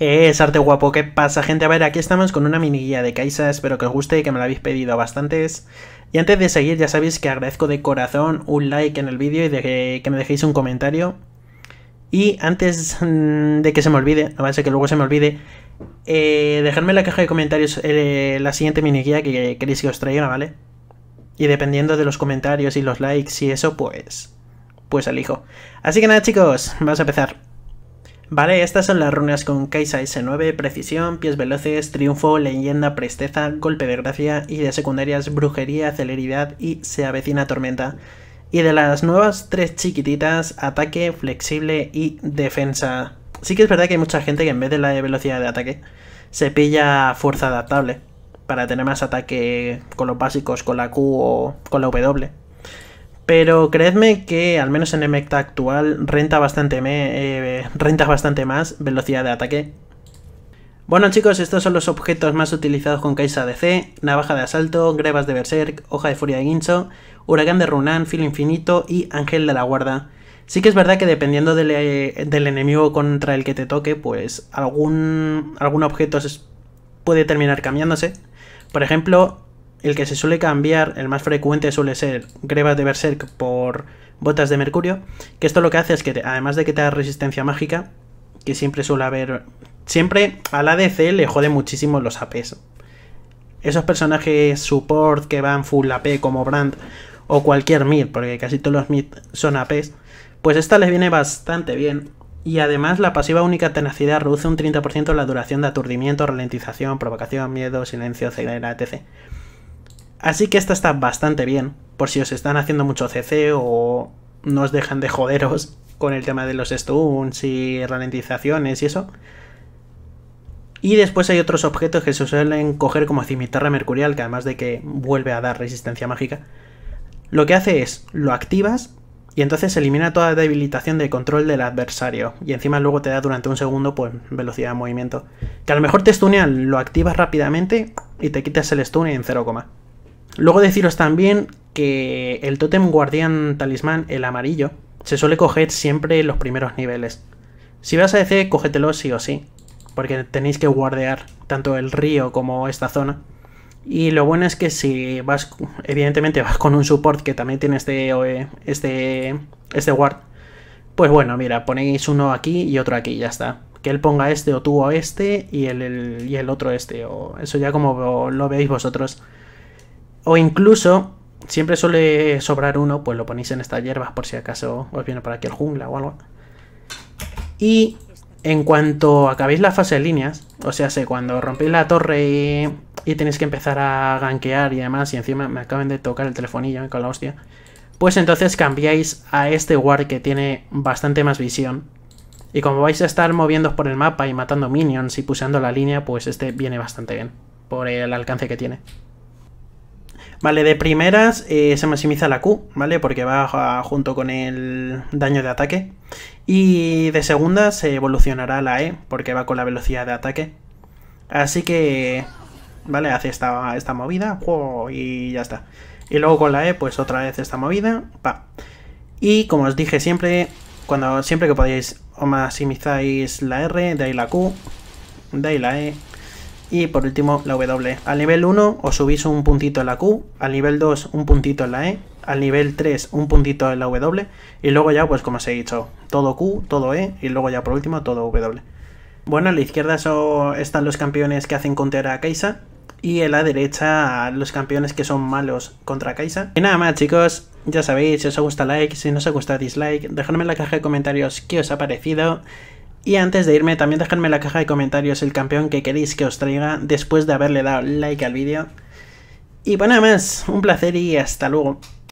Es arte guapo, ¿qué pasa gente? A ver, aquí estamos con una mini guía de Kaisa, espero que os guste y que me la habéis pedido bastantes. Y antes de seguir ya sabéis que agradezco de corazón un like en el vídeo y de que, me dejéis un comentario. Y antes mm, de que se me olvide, a base que luego se me olvide, eh, dejadme en la caja de comentarios eh, la siguiente mini guía que, que queréis que os traiga, ¿vale? Y dependiendo de los comentarios y los likes y eso, pues... Pues elijo. Así que nada chicos, vamos a empezar. Vale, estas son las runas con Kaisa S9, precisión, pies veloces, triunfo, leyenda, presteza, golpe de gracia y de secundarias brujería, celeridad y se avecina tormenta. Y de las nuevas tres chiquititas, ataque, flexible y defensa. Sí que es verdad que hay mucha gente que en vez de la de velocidad de ataque se pilla fuerza adaptable para tener más ataque con los básicos, con la Q o con la W. Pero creedme que, al menos en el meta actual, renta bastante, eh, bastante más velocidad de ataque. Bueno chicos, estos son los objetos más utilizados con Kaisa DC, navaja de asalto, grebas de berserk, hoja de furia de guincho, huracán de Runan, filo infinito y ángel de la guarda. Sí que es verdad que dependiendo del, eh, enemigo contra el que te toque, pues algún, algún objeto puede terminar cambiándose. Por ejemplo, el que se suele cambiar, el más frecuente suele ser grebas de Berserk por botas de mercurio, que esto lo que hace es que además de que te da resistencia mágica, que siempre suele haber... Siempre a la DC le jode muchísimo los APs. Esos personajes support que van full AP como Brand o cualquier mid, porque casi todos los mid son APs, pues esta les viene bastante bien. Y además la pasiva única tenacidad reduce un 30% la duración de aturdimiento, ralentización, provocación, miedo, silencio, ceguera, etc. Así que esta está bastante bien, por si os están haciendo mucho CC o no os dejan de joderos con el tema de los stuns y ralentizaciones y eso. Y después hay otros objetos que se suelen coger como cimitarra mercurial, que además de que vuelve a dar resistencia mágica, lo que hace es lo activas y entonces elimina toda debilitación de control del adversario. Y encima luego te da durante un segundo pues velocidad de movimiento. Que a lo mejor te stunean, lo activas rápidamente y te quitas el stun en 0, Luego deciros también que el Totem guardián talismán, el amarillo, se suele coger siempre en los primeros niveles. Si vas a EC, cogetelo sí o sí, porque tenéis que guardear tanto el río como esta zona. Y lo bueno es que si vas, evidentemente vas con un support que también tiene este, e, este, este pues bueno, mira, ponéis uno aquí y otro aquí, ya está. Que él ponga este o tú o este y el, y el otro este, o eso ya como lo veis vosotros. O incluso, siempre suele sobrar uno, pues lo ponéis en estas hierbas por si acaso os viene por aquí el jungla o algo. Y en cuanto acabéis la fase de líneas, o sea, sé, cuando rompéis la torre y, tenéis que empezar a ganquear y demás, y encima me acaban de tocar el telefonillo eh, con la hostia, pues entonces cambiáis a este guard que tiene bastante más visión. Y como vais a estar moviendo por el mapa y matando minions y puseando la línea, pues este viene bastante bien por el alcance que tiene. Vale, de primeras eh, se maximiza la Q, ¿vale? Porque va junto con el daño de ataque. Y de segunda se evolucionará la E, porque va con la velocidad de ataque. Así que, ¿vale? Hace esta, esta movida, y ya está. Y luego con la E, pues otra vez esta movida, Y como os dije siempre, cuando siempre que podéis, o maximizáis la R, de la Q, de la E, y por último, la W. Al nivel 1 os subís un puntito en la Q, al nivel 2 un puntito en la E, al nivel 3 un puntito en la W y luego ya, pues como os he dicho, todo Q, todo E y luego ya por último todo W. Bueno, a la izquierda están los campeones que hacen contra Kaisa y en la derecha los campeones que son malos contra Kaisa. Y nada más chicos, ya sabéis, si os gusta like, si no os gusta dislike, dejadme en la caja de comentarios qué os ha parecido y antes de irme, también dejadme en la caja de comentarios el campeón que queréis que os traiga después de haberle dado like al vídeo. Y bueno, nada más, un placer y hasta luego.